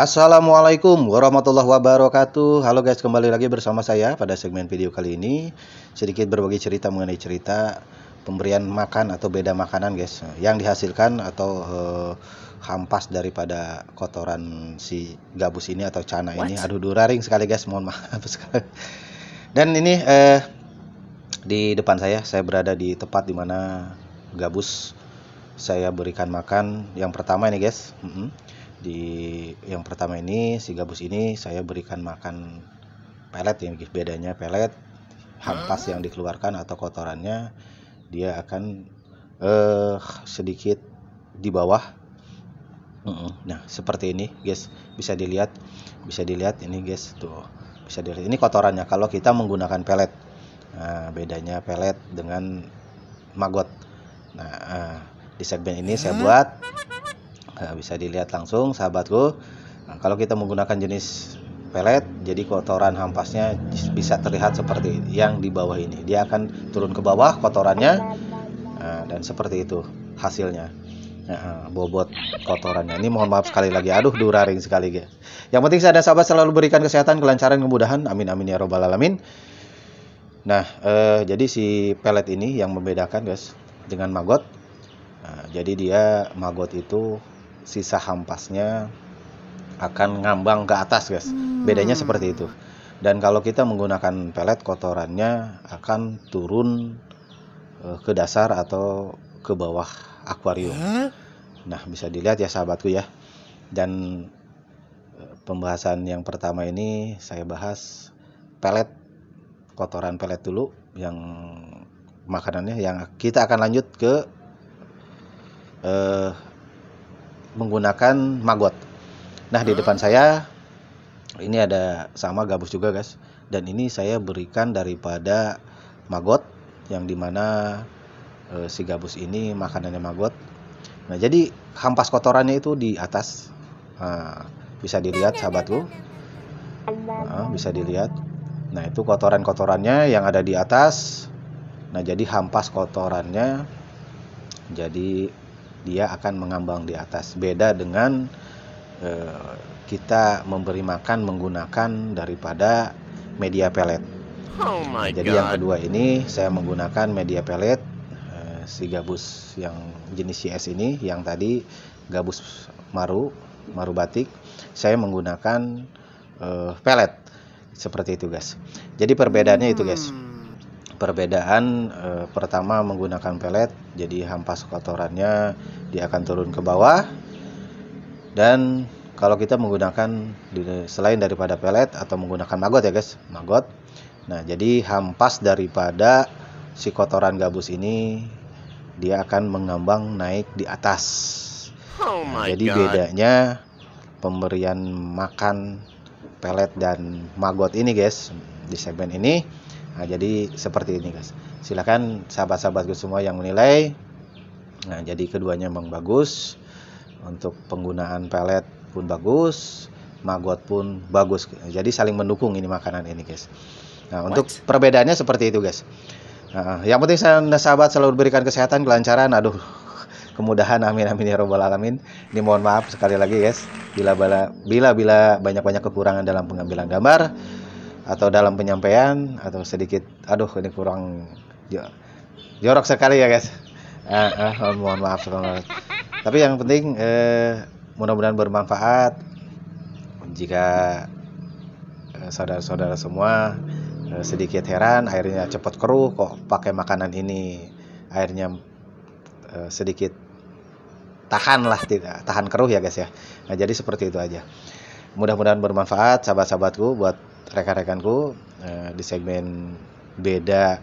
Assalamualaikum warahmatullahi wabarakatuh Halo guys kembali lagi bersama saya pada segmen video kali ini Sedikit berbagi cerita mengenai cerita pemberian makan atau beda makanan guys Yang dihasilkan atau eh, hampas daripada kotoran si gabus ini atau cana ini Aduh duraring sekali guys mohon maaf sekali Dan ini eh, di depan saya saya berada di tempat dimana gabus saya berikan makan yang pertama ini guys mm -hmm di yang pertama ini si gabus ini saya berikan makan pelet yang bedanya pelet hampas yang dikeluarkan atau kotorannya dia akan eh, sedikit di bawah nah seperti ini guys bisa dilihat bisa dilihat ini guys tuh bisa dilihat ini kotorannya kalau kita menggunakan pelet nah, bedanya pelet dengan magot nah eh, di segmen ini saya buat nah, bisa dilihat langsung sahabatku nah, kalau kita menggunakan jenis pelet jadi kotoran hampasnya bisa terlihat seperti yang di bawah ini dia akan turun ke bawah kotorannya nah, dan seperti itu hasilnya nah, bobot kotorannya ini mohon maaf sekali lagi aduh duraring sekali guys yang penting saya dan sahabat selalu berikan kesehatan kelancaran kemudahan amin amin ya robbal alamin nah eh, jadi si pelet ini yang membedakan guys dengan magot nah, jadi dia magot itu sisa hampasnya akan ngambang ke atas guys hmm. bedanya seperti itu dan kalau kita menggunakan pelet kotorannya akan turun uh, ke dasar atau ke bawah akuarium huh? nah bisa dilihat ya sahabatku ya dan uh, pembahasan yang pertama ini saya bahas pelet kotoran pelet dulu yang makanannya yang kita akan lanjut ke uh, menggunakan maggot. Nah, di depan saya ini ada sama gabus juga, guys. Dan ini saya berikan daripada maggot yang dimana e, si gabus ini makanannya maggot. Nah, jadi hampas kotorannya itu di atas. Nah, bisa dilihat sahabatku. Nah, bisa dilihat. Nah, itu kotoran-kotorannya yang ada di atas. Nah, jadi hampas kotorannya. Jadi dia akan mengambang di atas. Beda dengan eh, kita memberi makan menggunakan daripada media pelet. Oh jadi nah, God. Jadi yang kedua ini saya menggunakan media pelet eh, si gabus yang jenis CS ini yang tadi gabus maru maru batik saya menggunakan eh, pelet seperti itu guys. Jadi perbedaannya hmm. itu guys. Hmm perbedaan e, pertama menggunakan pelet jadi hampas kotorannya dia akan turun ke bawah dan kalau kita menggunakan selain daripada pelet atau menggunakan maggot ya guys maggot nah jadi hampas daripada si kotoran gabus ini dia akan mengambang naik di atas oh nah, jadi bedanya pemberian makan pelet dan maggot ini guys di segmen ini Nah, jadi seperti ini guys. Silakan sahabat-sahabatku semua yang menilai. Nah, jadi keduanya memang bagus. Untuk penggunaan pelet pun bagus, magot pun bagus. Jadi saling mendukung ini makanan ini guys. Nah, untuk perbedaannya seperti itu guys. Nah, yang penting sahabat selalu berikan kesehatan, kelancaran. Aduh, kemudahan amin amin ya robbal alamin ini mohon maaf sekali lagi guys bila bila bila bila banyak banyak kekurangan dalam pengambilan gambar atau dalam penyampaian atau sedikit aduh ini kurang jorok sekali ya guys eh, eh, mohon maaf tapi yang penting eh, mudah-mudahan bermanfaat jika eh, saudara-saudara semua eh, sedikit heran airnya cepat keruh kok pakai makanan ini airnya eh, sedikit tahan lah tidak tahan keruh ya guys ya nah, jadi seperti itu aja mudah-mudahan bermanfaat sahabat-sahabatku buat rekan-rekanku eh, di segmen beda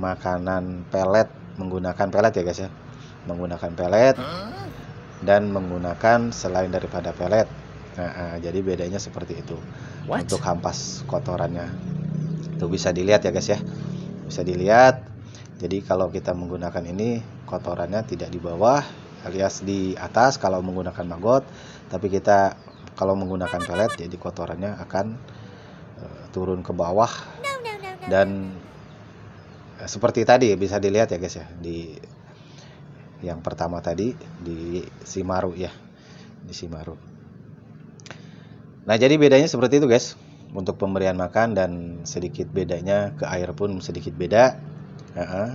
makanan pelet menggunakan pelet ya guys ya menggunakan pelet dan menggunakan selain daripada pelet nah, eh, jadi bedanya seperti itu What? untuk hampas kotorannya itu bisa dilihat ya guys ya bisa dilihat jadi kalau kita menggunakan ini kotorannya tidak di bawah alias di atas kalau menggunakan maggot tapi kita kalau menggunakan pelet jadi kotorannya akan turun ke bawah dan eh, seperti tadi bisa dilihat ya guys ya di yang pertama tadi di Simaru ya di Simaru. Nah jadi bedanya seperti itu guys untuk pemberian makan dan sedikit bedanya ke air pun sedikit beda. Uh -huh.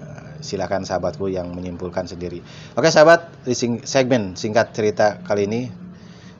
Eh, silakan sahabatku yang menyimpulkan sendiri. Oke sahabat di sing segmen singkat cerita kali ini